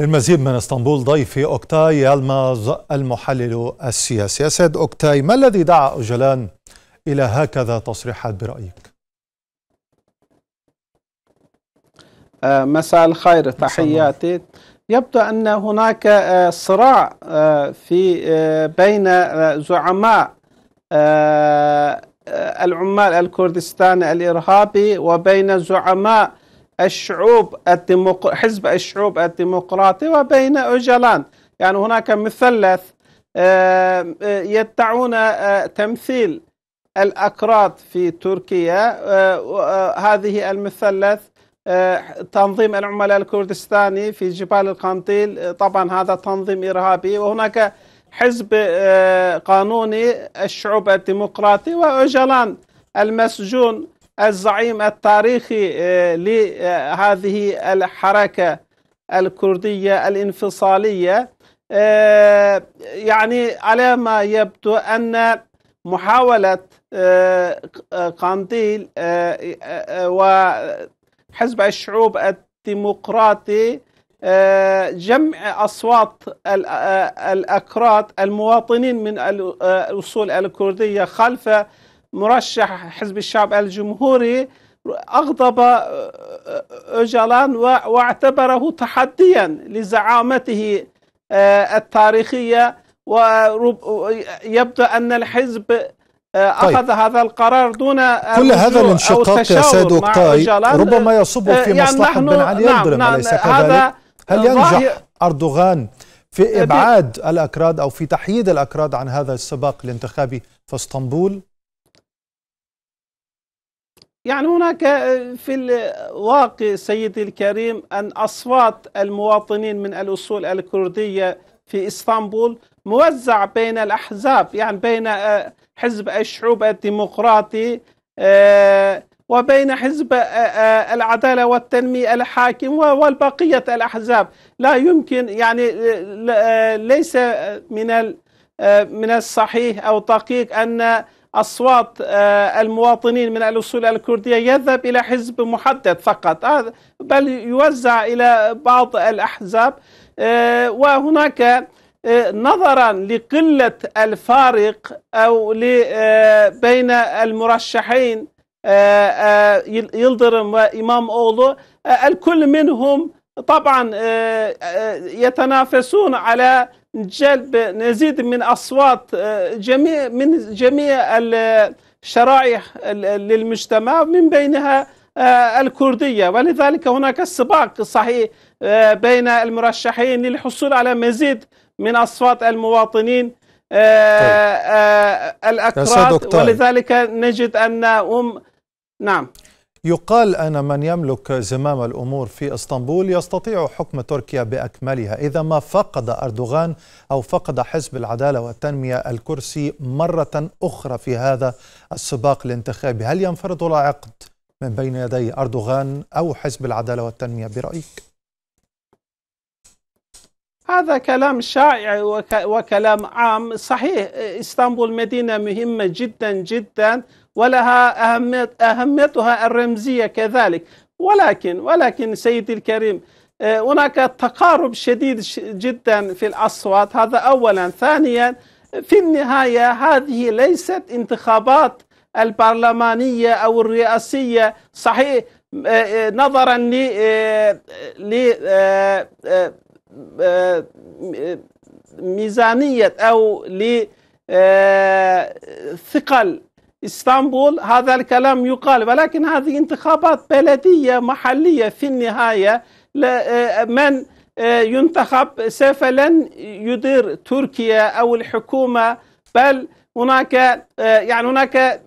للمزيد من اسطنبول ضيفي اوكتاي يلمز المحلل السياسي سيد اوكتاي ما الذي دعا اوجلان الى هكذا تصريحات برايك آه، مساء الخير تحياتي يبدو ان هناك آه، صراع آه، في بين زعماء العمال الكردستاني الارهابي وبين زعماء الشعوب الديمقر... حزب الشعوب الديمقراطي وبين اوجلان يعني هناك مثلث آه، آه، يدعون آه، تمثيل الأكراد في تركيا هذه المثلث تنظيم العملاء الكردستاني في جبال القنديل طبعا هذا تنظيم إرهابي وهناك حزب قانوني الشعوب الديمقراطي واوجلان المسجون الزعيم التاريخي آه، لهذه الحركة الكردية الانفصالية آه، يعني على ما يبدو أن محاولة آه، قنديل وحزب الشعوب الديمقراطي جمع أصوات الأكراد المواطنين من الأصول الكردية خلف مرشح حزب الشعب الجمهوري أغضب أوجلان آه، آه، واعتبره تحديا لزعامته آه، التاريخية ويبدو أن الحزب طيب. أخذ طيب. هذا القرار دون كل هذا الانشقاق يا سيد أوكتاي ربما يصب في يعني مصلحة بن علي نعم نعم أليس كذلك؟ هل ينجح أردوغان في إبعاد الأكراد أو في تحييد الأكراد عن هذا السباق الانتخابي في اسطنبول؟ يعني هناك آه، في الواقع سيدي الكريم أن أصوات المواطنين من الأصول الكردية في إسطنبول موزع بين الأحزاب يعني بين آه، حزب الشعوب الديمقراطي آه، وبين حزب العدالة والتنمية الحاكم والبقية الأحزاب لا يمكن يعني ليس من من الصحيح أو دقيق أن أصوات آه، المواطنين من الأصول الكردية يذهب إلى حزب محدد فقط آه، بل يوزع إلى بعض الأحزاب آه، وهناك نظرا لقلة الفارق أو بين المرشحين يلدرم وإمام أولو الكل منهم طبعا يتنافسون على جلب نزيد من أصوات آه، جميع من جميع الشرائح للمجتمع من بينها آه، الكردية ولذلك هناك سباق صحيح آه، بين المرشحين للحصول على مزيد من أصوات المواطنين طيب. الأكراد ولذلك نجد أنهم نعم يقال أن من يملك زمام الأمور في اسطنبول يستطيع حكم تركيا بأكملها إذا ما فقد أردوغان أو فقد حزب العدالة والتنمية الكرسي مرة أخرى في هذا السباق الانتخابي هل ينفرض العقد عقد من بين يدي أردوغان أو حزب العدالة والتنمية برأيك؟ هذا كلام شائع وكلام عام صحيح اسطنبول مدينه مهمه جدا جدا ولها أهمية أهميتها الرمزية كذلك ولكن ولكن سيدي الكريم آه، هناك تقارب شديد جدا في الأصوات هذا أولا ثانيا في النهاية هذه ليست انتخابات البرلمانية أو الرئاسية صحيح آه، آه، نظرا ل ميزانية أو لثقل اسطنبول هذا الكلام يقال ولكن هذه انتخابات بلدية محلية في النهاية آه، من آه، ينتخب سوف لن يدير تركيا أو الحكومة بل هناك آه، يعني هناك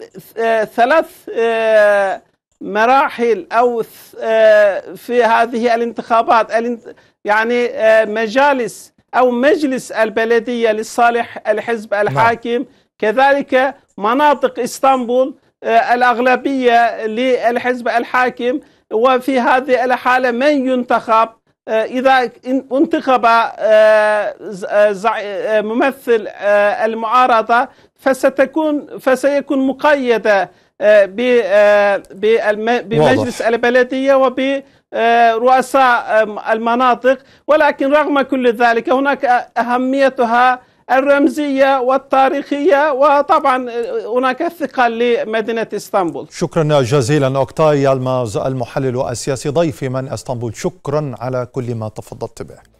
ثلاث مراحل او في هذه الانتخابات يعني مجالس او مجلس البلديه لصالح الحزب نعم. الحاكم كذلك مناطق إسطنبول آه، الأغلبية للحزب الحاكم وفي هذه الحالة من ينتخب آه، إذا انتخب آه، ممثل المعارضة فستكون فسيكون مقيدة بمجلس البلدية وب رؤساء المناطق ولكن رغم كل ذلك هناك أهميتها الرمزية والتاريخية وطبعا هناك الثقة لمدينة اسطنبول شكرا جزيلا أوكتاي يلماز المحلل السياسي ضيفي من اسطنبول شكرا على كل ما تفضلت به